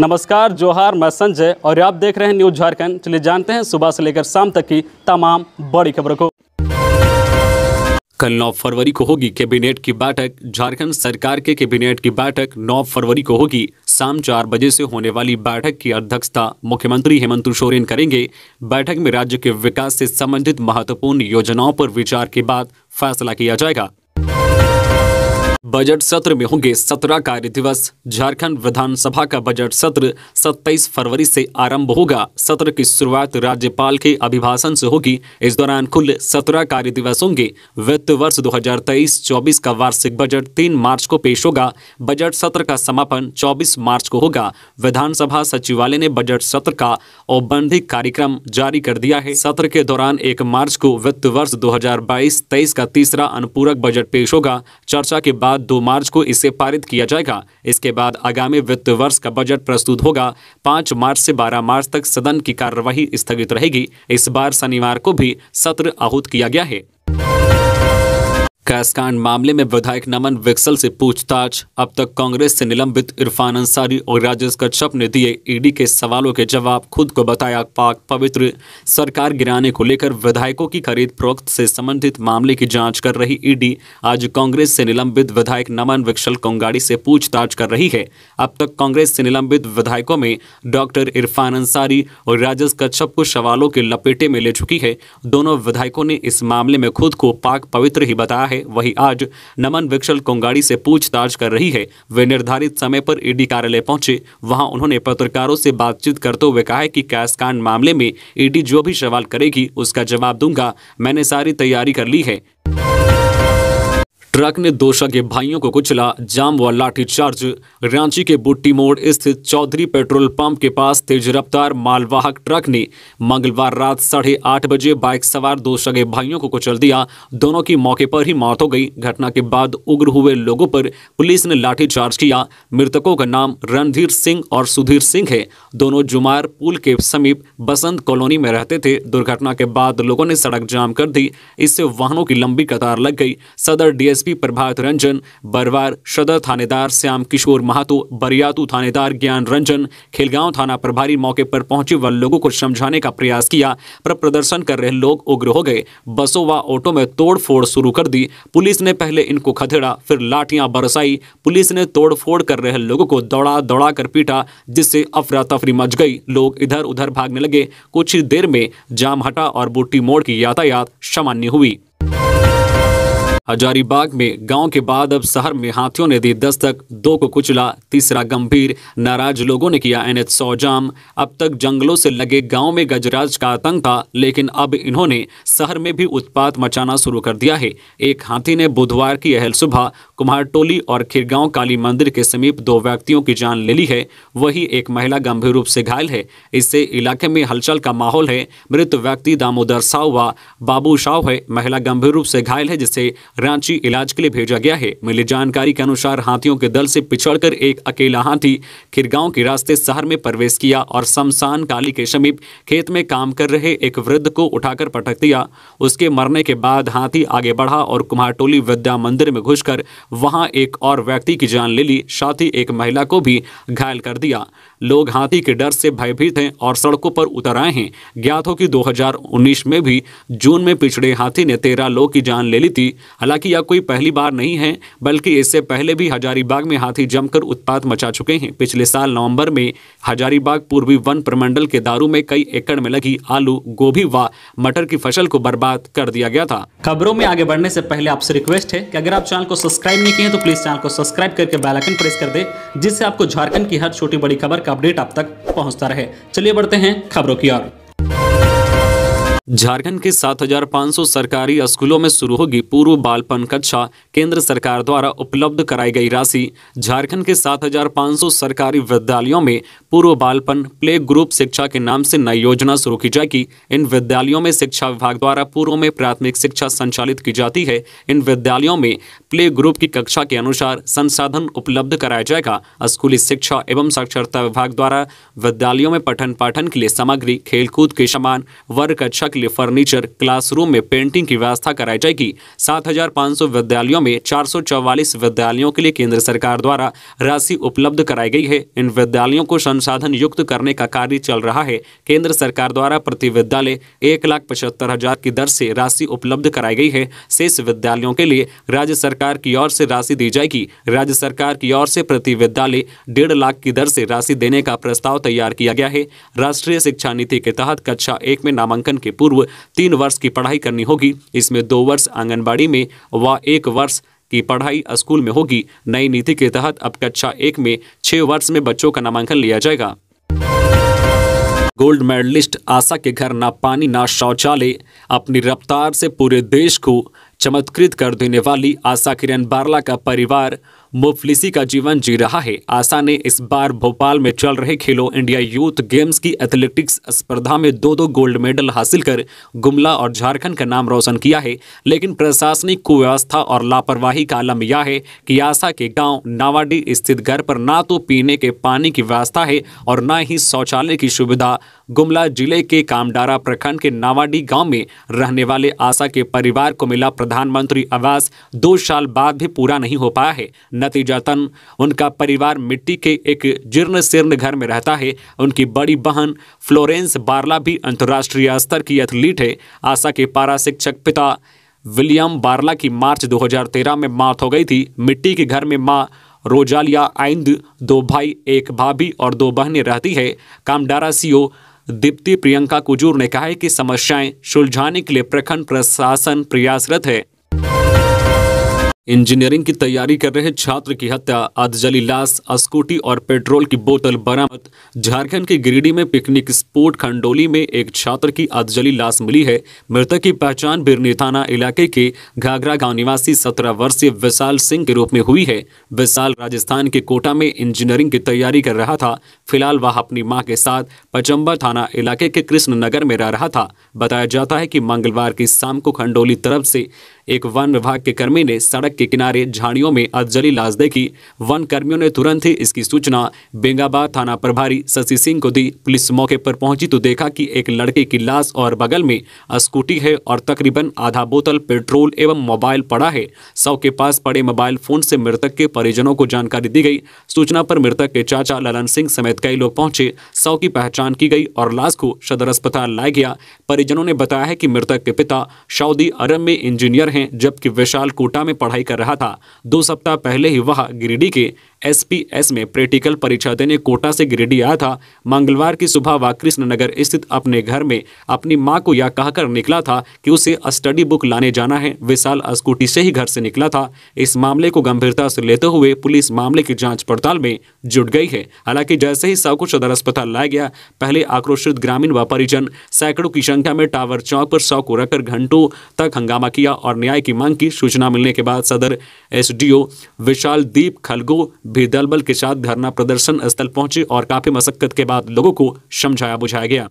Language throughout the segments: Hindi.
नमस्कार जोहार मैं संजय और आप देख रहे हैं न्यूज झारखंड चलिए जानते हैं सुबह से लेकर शाम तक की तमाम बड़ी खबरों को कल 9 फरवरी को होगी कैबिनेट की बैठक झारखंड सरकार के कैबिनेट की बैठक 9 फरवरी को होगी शाम चार बजे से होने वाली बैठक की अध्यक्षता मुख्यमंत्री हेमंत सोरेन करेंगे बैठक में राज्य के विकास से संबंधित महत्वपूर्ण योजनाओं पर विचार के बाद फैसला किया जाएगा बजट सत्र में होंगे सत्रह कार्य दिवस झारखंड विधानसभा का बजट सत्र 27 फरवरी से आरंभ होगा सत्र की शुरुआत राज्यपाल के अभिभाषण से होगी इस दौरान कुल सत्रह कार्य दिवस होंगे वित्त वर्ष 2023-24 का वार्षिक बजट 3 मार्च को पेश होगा बजट सत्र का समापन 24 मार्च को होगा विधानसभा सचिवालय ने बजट सत्र का औपबंधिक कार्यक्रम जारी कर दिया है सत्र के दौरान एक मार्च को वित्त वर्ष दो हजार का तीसरा अनुपूरक बजट पेश होगा चर्चा के बाद बाद दो मार्च को इसे पारित किया जाएगा इसके बाद आगामी वित्त वर्ष का बजट प्रस्तुत होगा पांच मार्च से बारह मार्च तक सदन की कार्यवाही स्थगित रहेगी इस बार शनिवार को भी सत्र आहूत किया गया है गैसकांड मामले में विधायक नमन विक्सल से पूछताछ अब तक कांग्रेस से निलंबित इरफान अंसारी और राजेश कच्छप ने दिए ईडी के सवालों के जवाब खुद को बताया पाक पवित्र सरकार गिराने को लेकर विधायकों की खरीद प्रोक्त से संबंधित मामले की जांच कर रही ईडी आज कांग्रेस से निलंबित विधायक नमन विक्सल कोंगाड़ी से पूछताछ कर रही है अब तक कांग्रेस से निलंबित विधायकों में डॉक्टर इरफान अंसारी और राजेश कच्छप को सवालों के लपेटे में ले चुकी है दोनों विधायकों ने इस मामले में खुद को पाक पवित्र ही बताया है वही आज नमन विक्षल कोंगाड़ी से पूछताछ कर रही है वे निर्धारित समय पर ईडी कार्यालय पहुंचे वहां उन्होंने पत्रकारों से बातचीत करते हुए कहा है कि कैश कांड मामले में ईडी जो भी सवाल करेगी उसका जवाब दूंगा मैंने सारी तैयारी कर ली है ट्रक ने दो सगे भाइयों को कुचला जाम व लाठीचार्ज रांची के बुट्टी मोड़ स्थित चौधरी पेट्रोल पंप के पास तेज रफ्तार मालवाहक ट्रक ने मंगलवार रात साढ़े आठ बजे बाइक सवार दो सगे भाइयों को कुचल दिया दोनों की मौके पर ही मौत हो गई घटना के बाद उग्र हुए लोगों पर पुलिस ने लाठीचार्ज किया मृतकों का नाम रणधीर सिंह और सुधीर सिंह है दोनों जुमार पुल के समीप बसंत कॉलोनी में रहते थे दुर्घटना के बाद लोगों ने सड़क जाम कर दी इससे वाहनों की लंबी कतार लग गई सदर डीएस एसपी प्रभात रंजन बरवार सदर थानेदार श्याम किशोर महातो बरियातु थानेदार ज्ञान रंजन खिलगांव थाना प्रभारी मौके पर पहुंचे व लोगों को समझाने का प्रयास किया पर प्रदर्शन कर रहे लोग उग्र हो गए बसों व ऑटो में तोड़फोड़ शुरू कर दी पुलिस ने पहले इनको खदेड़ा फिर लाठियां बरसाई पुलिस ने तोड़फोड़ कर रहे लोगों को दौड़ा दौड़ा कर पीटा जिससे अफरा तफरी मच गई लोग इधर उधर भागने लगे कुछ ही देर में जाम हटा और बूटी मोड़ की यातायात सामान्य हुई हजारीबाग में गांव के बाद अब शहर में हाथियों ने दी दस्तक दो को कुचला तीसरा गंभीर नाराज लोगों ने किया एनएच सौ जाम अब तक जंगलों से लगे गांव में गजराज का आतंक था लेकिन अब इन्होंने शहर में भी उत्पात मचाना शुरू कर दिया है एक हाथी ने बुधवार की अहल सुबह कुम्हार टोली और खिरगांव काली मंदिर के समीप दो व्यक्तियों की जान ले ली है वही एक महिला गंभीर रूप से घायल है इससे इलाके में हलचल का माहौल है मृत व्यक्ति दामोदर साव व बाबू साहु है महिला गंभीर रूप से घायल है जिसे रांची इलाज के लिए भेजा गया है मिली जानकारी के अनुसार हाथियों के दल से पिछड़कर एक अकेला हाथी खिरगांव के रास्ते शहर में प्रवेश किया और शमशान काली के समीप खेत में काम कर रहे एक वृद्ध को उठाकर पटक दिया उसके मरने के बाद हाथी आगे बढ़ा और कुम्हारटोली विद्या मंदिर में घुसकर वहां एक और व्यक्ति की जान ले ली साथ ही एक महिला को भी घायल कर दिया लोग हाथी के डर से भयभीत हैं और सड़कों पर उतर आए हैं ज्ञात हो कि 2019 में भी जून में पिछड़े हाथी ने तेरह लोग की जान ले ली थी हालांकि यह कोई पहली बार नहीं है बल्कि इससे पहले भी हजारीबाग में हाथी जमकर उत्पात मचा चुके हैं पिछले साल नवंबर में हजारीबाग पूर्वी वन प्रमंडल के दारू में कई एकड़ में लगी आलू गोभी व मटर की फसल को बर्बाद कर दिया गया था खबरों में आगे बढ़ने से पहले आपसे रिक्वेस्ट है कि अगर आप चैनल को सब्सक्राइब नहीं किए तो प्लीज चैनल को सब्सक्राइब करके बेलाइकन प्रेस कर दे जिससे आपको झारखंड की हर छोटी बड़ी खबर का अपडेट आप तक पहुंचता रहे चलिए बढ़ते हैं खबरों की ओर झारखंड के 7,500 सरकारी स्कूलों में शुरू होगी पूर्व बालपन कक्षा केंद्र सरकार द्वारा उपलब्ध कराई गई राशि झारखंड के 7,500 सरकारी विद्यालयों में पूर्व बालपन प्ले ग्रुप शिक्षा के नाम से नई योजना शुरू की जाएगी इन विद्यालयों में शिक्षा विभाग द्वारा पूर्व में प्राथमिक शिक्षा संचालित की जाती है इन विद्यालयों में प्ले ग्रुप की कक्षा के अनुसार संसाधन उपलब्ध कराया जाएगा स्कूली शिक्षा एवं साक्षरता विभाग द्वारा विद्यालयों में पठन पाठन के लिए सामग्री खेलकूद के समान वर्ग कक्षा के लिए फर्नीचर क्लासरूम में पेंटिंग की व्यवस्था कराई जाएगी 7,500 विद्यालयों में 444 विद्यालयों के लिए केंद्र सरकार द्वारा राशि उपलब्ध कराई गई है इन विद्यालयों को संसाधन युक्त करने का कार्य चल रहा है केंद्र सरकार द्वारा प्रति विद्यालय एक लाख पचहत्तर हजार की दर से राशि उपलब्ध कराई गई है शेष विद्यालयों के लिए राज्य सरकार की ओर से राशि दी जाएगी राज्य सरकार की ओर से प्रति विद्यालय डेढ़ लाख की दर से राशि देने का प्रस्ताव तैयार किया गया है राष्ट्रीय शिक्षा नीति के तहत कक्षा एक में नामांकन के पूर्व तीन वर्ष की पढ़ाई करनी होगी इसमें दो वर्ष आंगनबाड़ी में व एक वर्ष की पढ़ाई स्कूल में होगी नई नीति के तहत अब कक्षा एक में छह वर्ष में बच्चों का नामांकन लिया जाएगा गोल्ड मेडलिस्ट आशा के घर ना पानी ना शौचालय अपनी रफ्तार से पूरे देश को चमत्कृत कर देने वाली आशा किरण बारला का परिवार मुफलिसी का जीवन जी रहा है आशा ने इस बार भोपाल में चल रहे खेलो इंडिया यूथ गेम्स की एथलेटिक्स स्पर्धा में दो दो गोल्ड मेडल हासिल कर गुमला और झारखंड का नाम रोशन किया है लेकिन प्रशासनिक कुव्यवस्था और लापरवाही का आलम यह है कि आशा के गांव नावाडी स्थित घर पर ना तो पीने के पानी की व्यवस्था है और न ही शौचालय की सुविधा गुमला जिले के कामडारा प्रखंड के नावाडी गांव में रहने वाले आशा के परिवार को मिला प्रधानमंत्री आवास दो साल बाद भी पूरा नहीं हो पाया है नतीजतन उनका परिवार मिट्टी के एक जीर्ण शीर्ण घर में रहता है उनकी बड़ी बहन फ्लोरेंस बार्ला भी अंतर्राष्ट्रीय स्तर की एथलीट है आशा के पारा शिक्षक पिता विलियम बार्ला की मार्च 2013 में मौत हो गई थी मिट्टी के घर में माँ रोजालिया आइंद दो भाई एक भाभी और दो बहनें रहती है कामडारा सीओ दीप्ति प्रियंका कुजूर ने कहा है कि समस्याएं सुलझाने के लिए प्रखंड प्रशासन प्रयासरत है इंजीनियरिंग की तैयारी कर रहे छात्र की हत्या अधजली लाश स्कूटी और पेट्रोल की बोतल बरामद झारखंड के गिरिडीह में पिकनिक स्पोर्ट खंडोली में एक छात्र की अधजली लाश मिली है मृतक की पहचान बिरनी थाना इलाके के घाघरा गांव निवासी सत्रह वर्षीय विशाल सिंह के रूप में हुई है विशाल राजस्थान के कोटा में इंजीनियरिंग की तैयारी कर रहा था फिलहाल वह अपनी माँ के साथ पचम्बा थाना इलाके के कृष्ण नगर में रह रहा था बताया जाता है कि मंगलवार की शाम को खंडोली तरफ से एक वन विभाग के कर्मी ने सड़क के किनारे झाड़ियों में अधजली लाश देखी वन कर्मियों ने तुरंत ही इसकी सूचना बेंगाबाद थाना प्रभारी शशि सिंह को दी पुलिस मौके पर पहुंची तो देखा कि एक लड़के की लाश और बगल में स्कूटी है और तकरीबन आधा बोतल पेट्रोल एवं मोबाइल पड़ा है सौ के पास पड़े मोबाइल फोन से मृतक के परिजनों को जानकारी दी गई सूचना पर मृतक के चाचा ललन सिंह समेत कई लोग पहुंचे सौ की पहचान की गई और लाश को सदर अस्पताल लाया गया परिजनों ने बताया है कि मृतक के पिता सऊदी अरब में इंजीनियर हैं जबकि विशाल कोटा में पढ़ाई कर रहा था दो सप्ताह पहले ही वह गिरिडीह के एसपीएस में प्रैक्टिकल परीक्षा देने कोटा से गिरिडीह आया था मंगलवार की सुबह वह कृष्णनगर स्थित अपने घर में अपनी माँ को यह कहकर निकला था कि उसे स्टडी बुक लाने जाना है विशाल स्कूटी से ही घर से निकला था इस मामले को गंभीरता से लेते हुए पुलिस मामले की जाँच पड़ताल में जुट गई है हालांकि जैसे ही सब को सदर अस्पताल लाया गया पहले आक्रोशित ग्रामीण व परिजन सैकड़ों की संख्या में टावर चौक पर शव को रखकर घंटों तक हंगामा किया और न्याय की मांग की सूचना मिलने के बाद सदर एसडीओ विशाल दीप खलगो भी दल बल के साथ धरना प्रदर्शन स्थल पहुंचे और काफी मशक्कत के बाद लोगों को समझाया बुझाया गया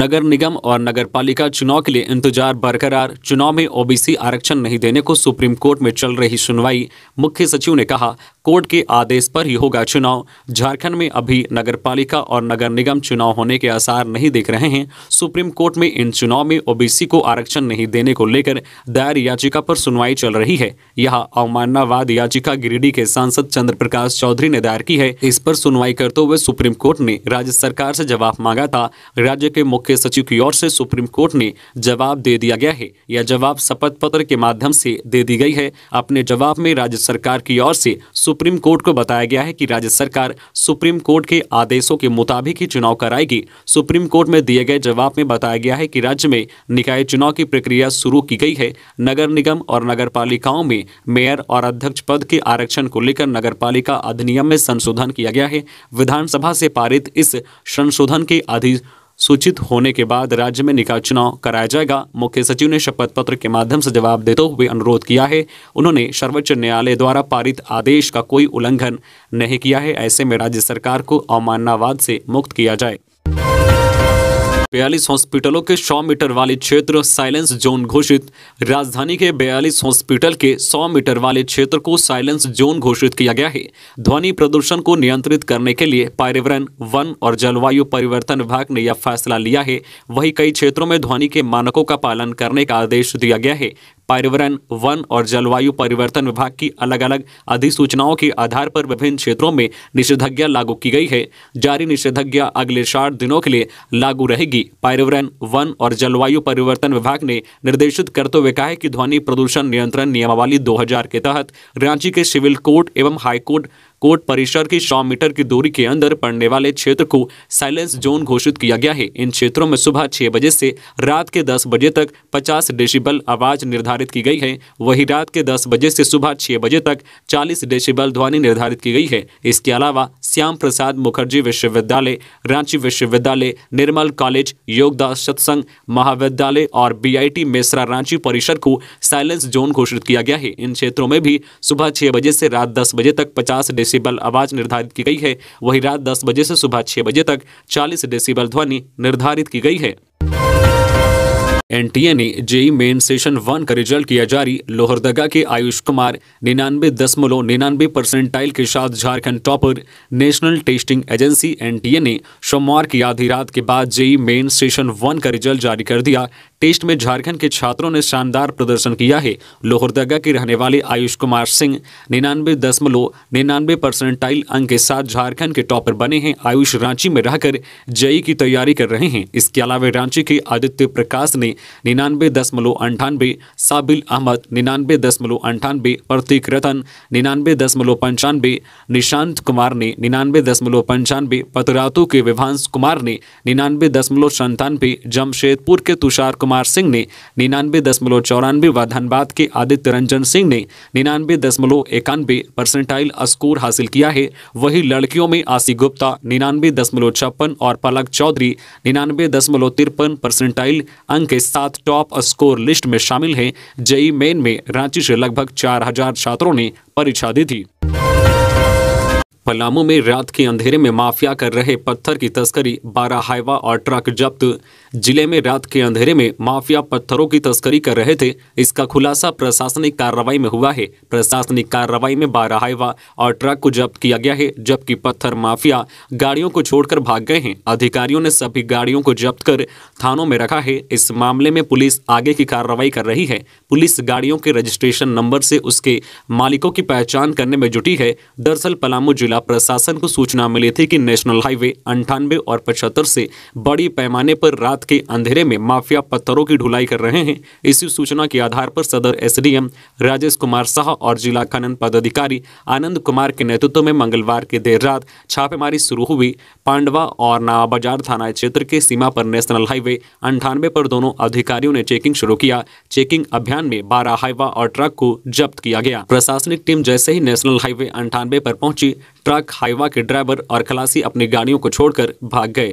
नगर निगम और नगर पालिका चुनाव के लिए इंतजार बरकरार चुनाव में ओबीसी आरक्षण नहीं देने को सुप्रीम कोर्ट में चल रही सुनवाई मुख्य सचिव ने कहा कोर्ट के आदेश पर ही होगा चुनाव झारखंड में अभी नगर पालिका और नगर निगम चुनाव होने के आसार नहीं दिख रहे हैं सुप्रीम कोर्ट में इन चुनाव में ओबीसी को आरक्षण नहीं देने को लेकर दायर याचिका पर सुनवाई चल रही है यह अवमाननावाद याचिका गिरिडीह के सांसद चंद्र प्रकाश चौधरी ने दायर की है इस पर सुनवाई करते हुए सुप्रीम कोर्ट ने राज्य सरकार से जवाब मांगा था राज्य के मुख्य सचिव की ओर से सुप्रीम कोर्ट ने जवाब दे दिया गया है यह जवाब शपथ पत्र के माध्यम से दे दी गई है अपने जवाब में राज्य सरकार की ओर से सुप्रीम कोर्ट को बताया गया है कि राज्य सरकार सुप्रीम कोर्ट के आदेशों के मुताबिक ही चुनाव कराएगी सुप्रीम कोर्ट में दिए गए जवाब में बताया गया है कि राज्य में निकाय चुनाव की प्रक्रिया शुरू की गई है नगर निगम और नगर पालिकाओं में मेयर और अध्यक्ष पद के आरक्षण को लेकर नगर पालिका अधिनियम में संशोधन किया गया है विधानसभा से पारित इस संशोधन के अधि सूचित होने के बाद राज्य में निकाय चुनाव कराया जाएगा मुख्य सचिव ने शपथ पत्र के माध्यम से जवाब देते हुए अनुरोध किया है उन्होंने सर्वोच्च न्यायालय द्वारा पारित आदेश का कोई उल्लंघन नहीं किया है ऐसे में राज्य सरकार को अवमाननावाद से मुक्त किया जाए बयालीस हॉस्पिटलों के 100 मीटर वाले क्षेत्र साइलेंस जोन घोषित राजधानी के बयालीस हॉस्पिटल के 100 मीटर वाले क्षेत्र को साइलेंस जोन घोषित किया गया है ध्वनि प्रदूषण को नियंत्रित करने के लिए पर्यावरण वन और जलवायु परिवर्तन विभाग ने यह फैसला लिया है वही कई क्षेत्रों में ध्वनि के मानकों का पालन करने का आदेश दिया गया है पर्यावरण वन और जलवायु परिवर्तन विभाग की अलग अलग अधिसूचनाओं के आधार पर विभिन्न क्षेत्रों में निषेधाज्ञा लागू की गई है जारी निषेधाज्ञा अगले चार दिनों के लिए लागू रहेगी पर्यावरण वन और जलवायु परिवर्तन विभाग ने निर्देशित करते हुए कहा है कि ध्वनि प्रदूषण नियंत्रण नियमावली दो के तहत रांची के सिविल कोर्ट एवं हाईकोर्ट कोर्ट परिसर की सौ मीटर की दूरी के अंदर पड़ने वाले क्षेत्र को साइलेंस जोन घोषित किया गया है इन क्षेत्रों में सुबह छह बजे से रात के दस बजे तक पचास डेसिबल आवाज निर्धारित की गई है वही रात के दस बजे से सुबह छह बजे तक चालीस डेसिबल ध्वनि निर्धारित की गई है इसके अलावा श्याम प्रसाद मुखर्जी विश्वविद्यालय रांची विश्वविद्यालय निर्मल कॉलेज योगदास सत्संग महाविद्यालय और बी मेसरा रांची परिसर को साइलेंस जोन घोषित किया गया है इन क्षेत्रों में भी सुबह छह बजे से रात दस बजे तक पचास डेसीबल आवाज़ निर्धारित की गई है वहीं रात दस बजे से सुबह छह बजे तक चालीस डेसीबल ध्वनि निर्धारित की गई है एनटीए ने जेई मेन सेशन वन का रिजल्ट किया जारी लोहरदगा के आयुष कुमार निन्यानबे दशमलव निन्यानबे परसेंटाइल के साथ Jharkhand topper National Testing Agency NTA ने सोमवार की आधी रात के बाद जेई मेन सेशन वन का रिजल्ट जारी कर दिया टेस्ट में झारखंड के छात्रों ने शानदार प्रदर्शन किया है लोहरदगा के रहने वाले आयुष कुमार सिंह निन्यानबे दशमलव निन्यानबे परसेंटाइल अंक के साथ झारखंड के टॉपर बने हैं आयुष रांची में रहकर जेई की तैयारी कर रहे हैं इसके अलावा रांची के आदित्य प्रकाश ने निन्यानवे दशमलव अंठानवे साबिल अहमद निन्यानवे दशमलव अंठानवे प्रतीक रतन निन्यानवे दशमलव पंचानवे निशांत कुमार ने निन्यानवे दशमलव पंचानवे पतरातु के विभांश कुमार ने निन्यानवे दशमलव संतानवे जमशेदपुर के तुषार कुमार सिंह ने निन्यानवे दशमलव चौरानवे व धनबाद के आदित्य रंजन सिंह ने निन्यानवे दशमलव इक्यानवे परसेंटाइल स्कोर हासिल किया है वहीं लड़कियों में आशी गुप्ता निन्यानवे दशमलव छप्पन और पलक चौधरी निन्यानवे दशमलव तिरपन परसेंटाइल अंक के सात टॉप स्कोर लिस्ट में शामिल हैं जेई मेन में रांची से लगभग चार हजार छात्रों ने परीक्षा दी थी पलामू में रात के अंधेरे में माफिया कर रहे पत्थर की तस्करी बारह हाईवा और ट्रक जब्त जिले में रात के अंधेरे में माफिया पत्थरों की तस्करी कर रहे थे इसका खुलासा प्रशासनिक कार्रवाई में हुआ है प्रशासनिक कार्रवाई में बारह हाईवा और ट्रक को जब्त किया गया है जबकि पत्थर माफिया गाड़ियों को छोड़कर भाग गए हैं अधिकारियों ने सभी गाड़ियों को जब्त कर थानों में रखा है इस मामले में पुलिस आगे की कार्रवाई कर रही है पुलिस गाड़ियों के रजिस्ट्रेशन नंबर से उसके मालिकों की पहचान करने में जुटी है दरअसल पलामू जिला प्रशासन को सूचना मिली थी कि नेशनल हाईवे अंठानवे और पचहत्तर से बड़ी पैमाने पर रात रात के अंधेरे में माफिया पत्थरों की ढुलाई कर रहे हैं इसी सूचना के आधार पर सदर एसडीएम राजेश कुमार शाह और जिला खनन पदाधिकारी आनंद कुमार के नेतृत्व में मंगलवार की देर रात छापेमारी शुरू हुई पांडवा और नावाबाजार थाना क्षेत्र के सीमा पर नेशनल हाईवे अंठानवे पर दोनों अधिकारियों ने चेकिंग शुरू किया चेकिंग अभियान में बारह हाईवा और ट्रक को जब्त किया गया प्रशासनिक टीम जैसे ही नेशनल हाईवे अंठानवे पर पहुंची ट्रक हाईवा के ड्राइवर और खलासी अपनी गाड़ियों को छोड़कर भाग गए